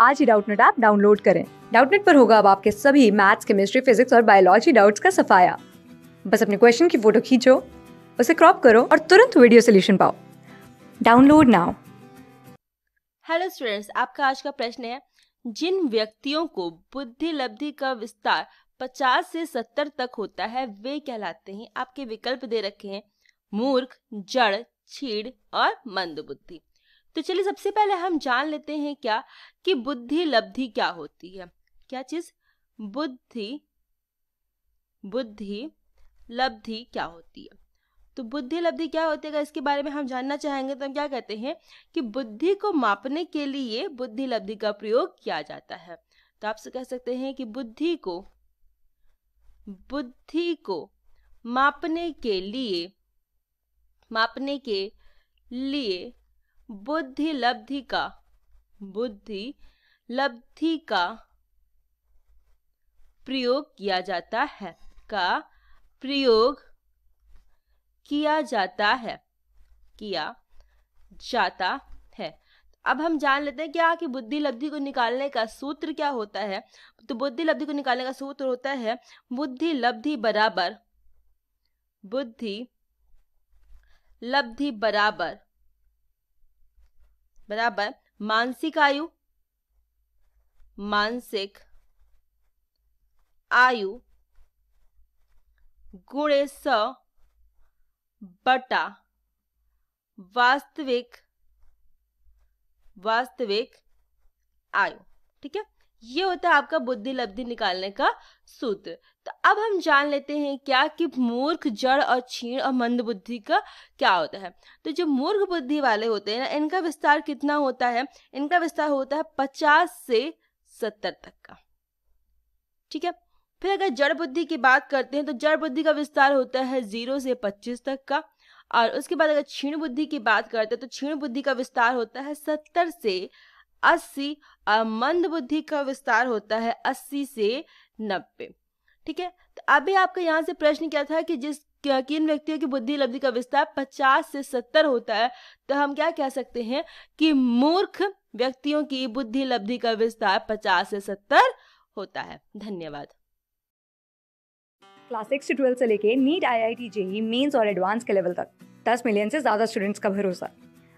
आज ही Doubtnut app download करें डाउटनेट पर होगा अब आपके सभी मैथ्स केमिस्ट्री फिजिक्स और बायोलॉजी डाउट्स का सफाया बस अपने क्वेश्चन की फोटो खींचो उसे क्रॉप करो और तुरंत वीडियो सोल्यूशन पाओ डाउनलोड नाउ हेलो स्टूडेंट्स आपका आज का प्रश्न है जिन व्यक्तियों को बुद्धि लब्धि का विस्तार 50 से 70 तक होता है वे कहलाते हैं आपके विकल्प दे रखे हैं मूर्ख जड़ छीड़ और मंदबुद्धि तो चलिए सबसे पहले हम जान लेते हैं क्या कि बुद्धि लब्धि क्या होती है क्या चीज बुद्धि बुद्धि लब्धि क्या होती है तो बुद्धि लब्धि क्या होती है अगर इसके बारे में हम जानना चाहेंगे तो हम क्या कहते हैं कि बुद्धि को मापने के लिए बुद्धि लब्धि का प्रयोग किया जाता है तो आपसे कह सकते हैं कि बुद्धि को बुद्धि को मापने के लिए मापने के लिए बुद्धि लब्धि का बुद्धि लब्धि का प्रयोग किया जाता है का प्रयोग किया जाता है किया जाता है अब हम जान लेते हैं क्या कि बुद्धि लब्धि को निकालने का सूत्र क्या होता है तो बुद्धि लब्धि को निकालने का सूत्र होता है बुद्धि लब्धि बराबर बुद्धि लब्धि बराबर बराबर मानसिक आयु मानसिक आयु गुणे स बटा वास्तविक वास्तविक आयु ठीक है ये होता है आपका बुद्धि लब्धि निकालने का सूत्र तो अब हम जान लेते हैं क्या कि मूर्ख जड़ और छीण और मंद बुद्धि का क्या होता है तो जो मूर्ख बुद्धि वाले होते हैं ना इनका विस्तार कितना होता है इनका विस्तार होता है पचास से सत्तर तक का ठीक है फिर अगर जड़ बुद्धि की बात करते हैं तो जड़ बुद्धि का विस्तार होता है जीरो से पच्चीस तक का और उसके बाद अगर क्षीण बुद्धि की बात करते हैं तो क्षीण बुद्धि का विस्तार होता है सत्तर से अस्सी मंद बुद्धि का विस्तार होता है अस्सी से नब्बे ठीक है तो अभी आपका यहाँ से प्रश्न क्या था कि जिस किन व्यक्तियों की बुद्धि लब्धि का विस्तार पचास से सत्तर होता है तो हम क्या कह सकते हैं कि मूर्ख व्यक्तियों की बुद्धि लब्धि का विस्तार पचास से सत्तर होता है धन्यवाद क्लास सिक्स से ट्वेल्थ से लेके NEET I I T JEE mains और एडवांस के लेवल तक दस मिलियन से ज्यादा स्टूडेंट्स का भरोसा